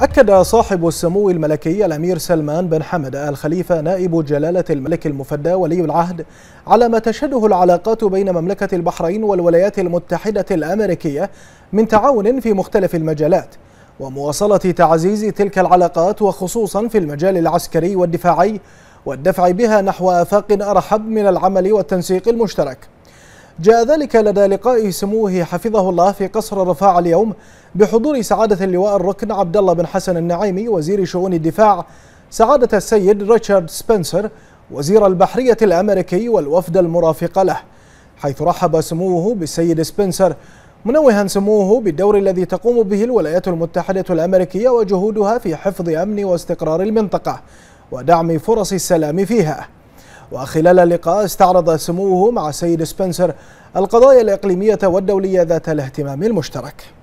أكد صاحب السمو الملكي الأمير سلمان بن حمد آل خليفة نائب جلالة الملك المفدى ولي العهد على ما تشهده العلاقات بين مملكة البحرين والولايات المتحدة الأمريكية من تعاون في مختلف المجالات ومواصلة تعزيز تلك العلاقات وخصوصا في المجال العسكري والدفاعي والدفع بها نحو آفاق أرحب من العمل والتنسيق المشترك جاء ذلك لدى لقائه سموه حفظه الله في قصر رفاع اليوم بحضور سعادة اللواء الركن عبد الله بن حسن النعيمي وزير شؤون الدفاع سعادة السيد ريتشارد سبنسر وزير البحرية الأمريكي والوفد المرافق له حيث رحب سموه بالسيد سبنسر منوها سموه بالدور الذي تقوم به الولايات المتحدة الأمريكية وجهودها في حفظ أمن واستقرار المنطقة ودعم فرص السلام فيها وخلال اللقاء استعرض سموه مع السيد سبنسر القضايا الإقليمية والدولية ذات الاهتمام المشترك